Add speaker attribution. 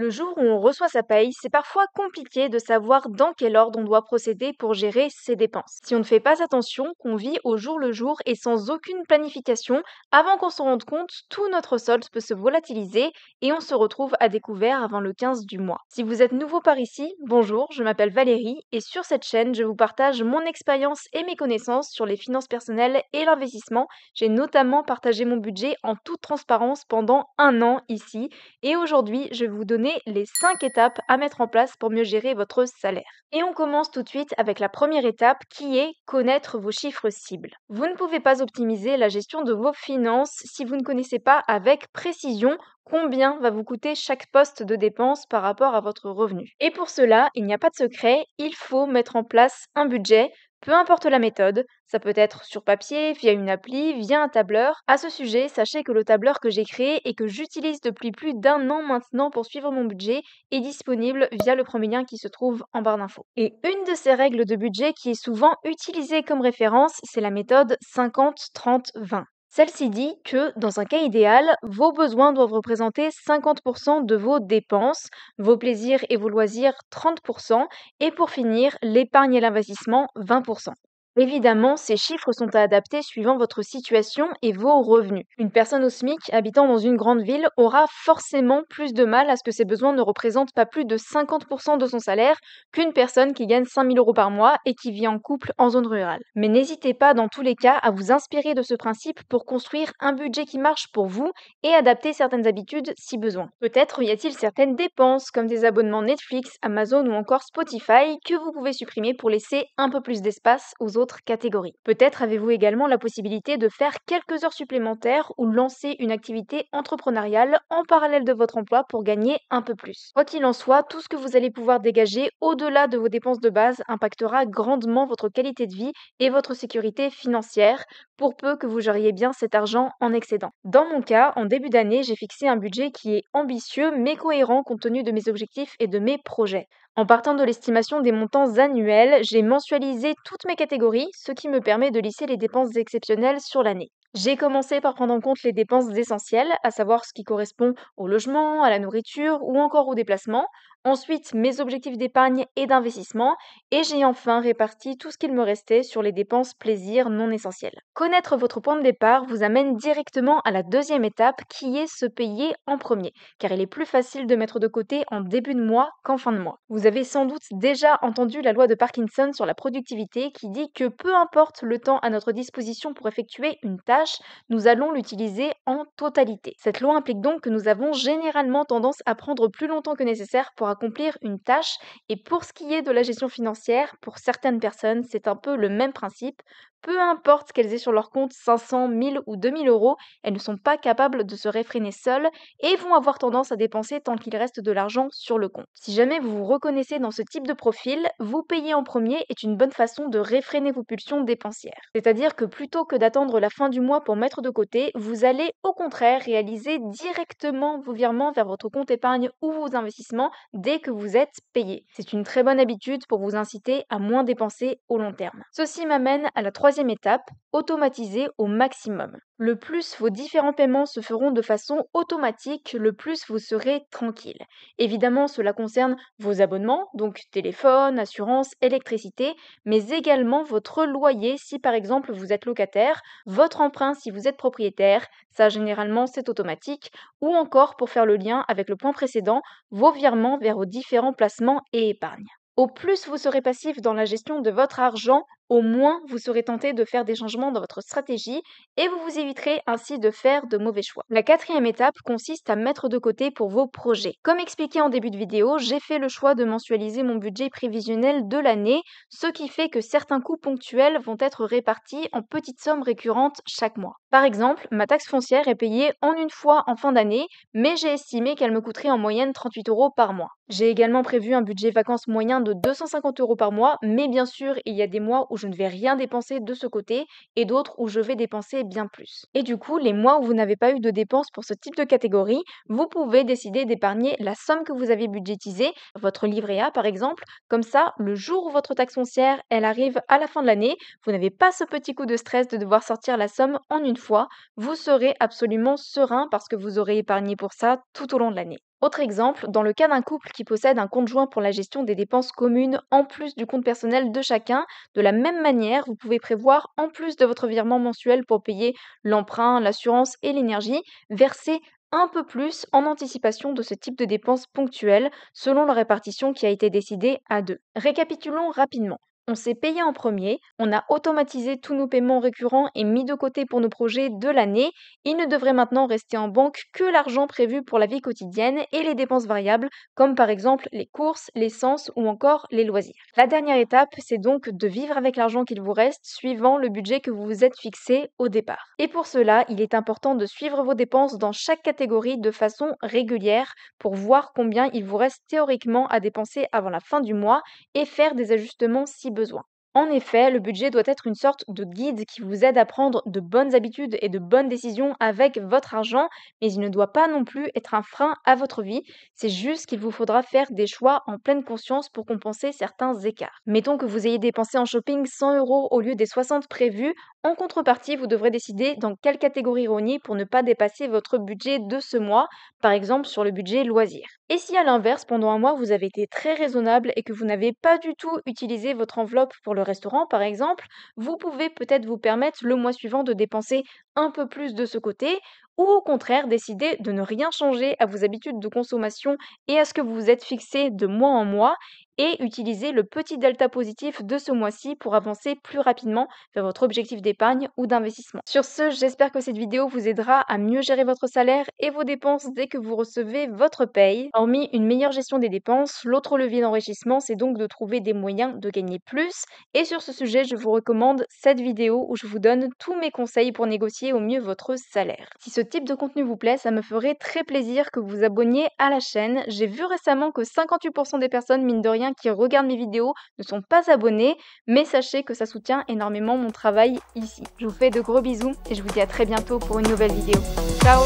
Speaker 1: Le jour où on reçoit sa paye, c'est parfois compliqué de savoir dans quel ordre on doit procéder pour gérer ses dépenses. Si on ne fait pas attention, qu'on vit au jour le jour et sans aucune planification, avant qu'on s'en rende compte, tout notre solde peut se volatiliser et on se retrouve à découvert avant le 15 du mois. Si vous êtes nouveau par ici, bonjour, je m'appelle Valérie et sur cette chaîne, je vous partage mon expérience et mes connaissances sur les finances personnelles et l'investissement. J'ai notamment partagé mon budget en toute transparence pendant un an ici et aujourd'hui, je vais vous donner les 5 étapes à mettre en place pour mieux gérer votre salaire. Et on commence tout de suite avec la première étape qui est connaître vos chiffres cibles. Vous ne pouvez pas optimiser la gestion de vos finances si vous ne connaissez pas avec précision combien va vous coûter chaque poste de dépense par rapport à votre revenu. Et pour cela, il n'y a pas de secret, il faut mettre en place un budget, peu importe la méthode, ça peut être sur papier, via une appli, via un tableur. À ce sujet, sachez que le tableur que j'ai créé et que j'utilise depuis plus d'un an maintenant pour suivre mon budget est disponible via le premier lien qui se trouve en barre d'infos. Et une de ces règles de budget qui est souvent utilisée comme référence, c'est la méthode 50-30-20. Celle-ci dit que, dans un cas idéal, vos besoins doivent représenter 50% de vos dépenses, vos plaisirs et vos loisirs 30%, et pour finir, l'épargne et l'investissement 20%. Évidemment, ces chiffres sont à adapter suivant votre situation et vos revenus. Une personne au SMIC habitant dans une grande ville aura forcément plus de mal à ce que ses besoins ne représentent pas plus de 50% de son salaire qu'une personne qui gagne 5000 euros par mois et qui vit en couple en zone rurale. Mais n'hésitez pas dans tous les cas à vous inspirer de ce principe pour construire un budget qui marche pour vous et adapter certaines habitudes si besoin. Peut-être y a-t-il certaines dépenses comme des abonnements Netflix, Amazon ou encore Spotify que vous pouvez supprimer pour laisser un peu plus d'espace aux autres catégorie. Peut-être avez-vous également la possibilité de faire quelques heures supplémentaires ou lancer une activité entrepreneuriale en parallèle de votre emploi pour gagner un peu plus. Quoi qu'il en soit, tout ce que vous allez pouvoir dégager au-delà de vos dépenses de base impactera grandement votre qualité de vie et votre sécurité financière pour peu que vous gériez bien cet argent en excédent. Dans mon cas, en début d'année, j'ai fixé un budget qui est ambitieux mais cohérent compte tenu de mes objectifs et de mes projets. En partant de l'estimation des montants annuels, j'ai mensualisé toutes mes catégories, ce qui me permet de lisser les dépenses exceptionnelles sur l'année. J'ai commencé par prendre en compte les dépenses essentielles, à savoir ce qui correspond au logement, à la nourriture ou encore au déplacement, Ensuite, mes objectifs d'épargne et d'investissement. Et j'ai enfin réparti tout ce qu'il me restait sur les dépenses plaisir non essentielles. Connaître votre point de départ vous amène directement à la deuxième étape qui est se payer en premier, car il est plus facile de mettre de côté en début de mois qu'en fin de mois. Vous avez sans doute déjà entendu la loi de Parkinson sur la productivité qui dit que peu importe le temps à notre disposition pour effectuer une tâche, nous allons l'utiliser en totalité. Cette loi implique donc que nous avons généralement tendance à prendre plus longtemps que nécessaire pour accomplir une tâche. Et pour ce qui est de la gestion financière, pour certaines personnes, c'est un peu le même principe peu importe qu'elles aient sur leur compte 500, 1000 ou 2000 euros, elles ne sont pas capables de se réfréner seules et vont avoir tendance à dépenser tant qu'il reste de l'argent sur le compte. Si jamais vous vous reconnaissez dans ce type de profil, vous payer en premier est une bonne façon de réfréner vos pulsions dépensières. C'est-à-dire que plutôt que d'attendre la fin du mois pour mettre de côté, vous allez au contraire réaliser directement vos virements vers votre compte épargne ou vos investissements dès que vous êtes payé. C'est une très bonne habitude pour vous inciter à moins dépenser au long terme. Ceci m'amène à la troisième troisième étape, automatiser au maximum. Le plus vos différents paiements se feront de façon automatique, le plus vous serez tranquille. Évidemment, cela concerne vos abonnements, donc téléphone, assurance, électricité, mais également votre loyer si par exemple vous êtes locataire, votre emprunt si vous êtes propriétaire, ça généralement c'est automatique, ou encore pour faire le lien avec le point précédent, vos virements vers vos différents placements et épargnes. Au plus vous serez passif dans la gestion de votre argent, au moins vous serez tenté de faire des changements dans votre stratégie et vous vous éviterez ainsi de faire de mauvais choix. La quatrième étape consiste à mettre de côté pour vos projets. Comme expliqué en début de vidéo, j'ai fait le choix de mensualiser mon budget prévisionnel de l'année, ce qui fait que certains coûts ponctuels vont être répartis en petites sommes récurrentes chaque mois. Par exemple, ma taxe foncière est payée en une fois en fin d'année, mais j'ai estimé qu'elle me coûterait en moyenne 38 euros par mois. J'ai également prévu un budget vacances moyen de 250 euros par mois, mais bien sûr, il y a des mois où je ne vais rien dépenser de ce côté et d'autres où je vais dépenser bien plus. Et du coup, les mois où vous n'avez pas eu de dépenses pour ce type de catégorie, vous pouvez décider d'épargner la somme que vous avez budgétisée, votre livret A par exemple, comme ça, le jour où votre taxe foncière, elle arrive à la fin de l'année, vous n'avez pas ce petit coup de stress de devoir sortir la somme en une fois, vous serez absolument serein parce que vous aurez épargné pour ça tout au long de l'année. Autre exemple, dans le cas d'un couple qui possède un compte joint pour la gestion des dépenses communes en plus du compte personnel de chacun, de la même manière, vous pouvez prévoir, en plus de votre virement mensuel pour payer l'emprunt, l'assurance et l'énergie, verser un peu plus en anticipation de ce type de dépenses ponctuelles selon la répartition qui a été décidée à deux. Récapitulons rapidement. On s'est payé en premier, on a automatisé tous nos paiements récurrents et mis de côté pour nos projets de l'année. Il ne devrait maintenant rester en banque que l'argent prévu pour la vie quotidienne et les dépenses variables, comme par exemple les courses, l'essence ou encore les loisirs. La dernière étape, c'est donc de vivre avec l'argent qu'il vous reste suivant le budget que vous vous êtes fixé au départ. Et pour cela, il est important de suivre vos dépenses dans chaque catégorie de façon régulière pour voir combien il vous reste théoriquement à dépenser avant la fin du mois et faire des ajustements si en effet, le budget doit être une sorte de guide qui vous aide à prendre de bonnes habitudes et de bonnes décisions avec votre argent, mais il ne doit pas non plus être un frein à votre vie, c'est juste qu'il vous faudra faire des choix en pleine conscience pour compenser certains écarts. Mettons que vous ayez dépensé en shopping 100 euros au lieu des 60 prévus, en contrepartie, vous devrez décider dans quelle catégorie rogner pour ne pas dépasser votre budget de ce mois, par exemple sur le budget loisirs. Et si à l'inverse, pendant un mois, vous avez été très raisonnable et que vous n'avez pas du tout utilisé votre enveloppe pour le restaurant, par exemple, vous pouvez peut-être vous permettre le mois suivant de dépenser un peu plus de ce côté, ou au contraire décider de ne rien changer à vos habitudes de consommation et à ce que vous vous êtes fixé de mois en mois et utilisez le petit delta positif de ce mois-ci pour avancer plus rapidement vers votre objectif d'épargne ou d'investissement. Sur ce, j'espère que cette vidéo vous aidera à mieux gérer votre salaire et vos dépenses dès que vous recevez votre paye. Hormis une meilleure gestion des dépenses, l'autre levier d'enrichissement, c'est donc de trouver des moyens de gagner plus. Et sur ce sujet, je vous recommande cette vidéo où je vous donne tous mes conseils pour négocier au mieux votre salaire. Si ce type de contenu vous plaît, ça me ferait très plaisir que vous vous abonniez à la chaîne. J'ai vu récemment que 58% des personnes, mine de rien, qui regardent mes vidéos ne sont pas abonnés, mais sachez que ça soutient énormément mon travail ici. Je vous fais de gros bisous et je vous dis à très bientôt pour une nouvelle vidéo. Ciao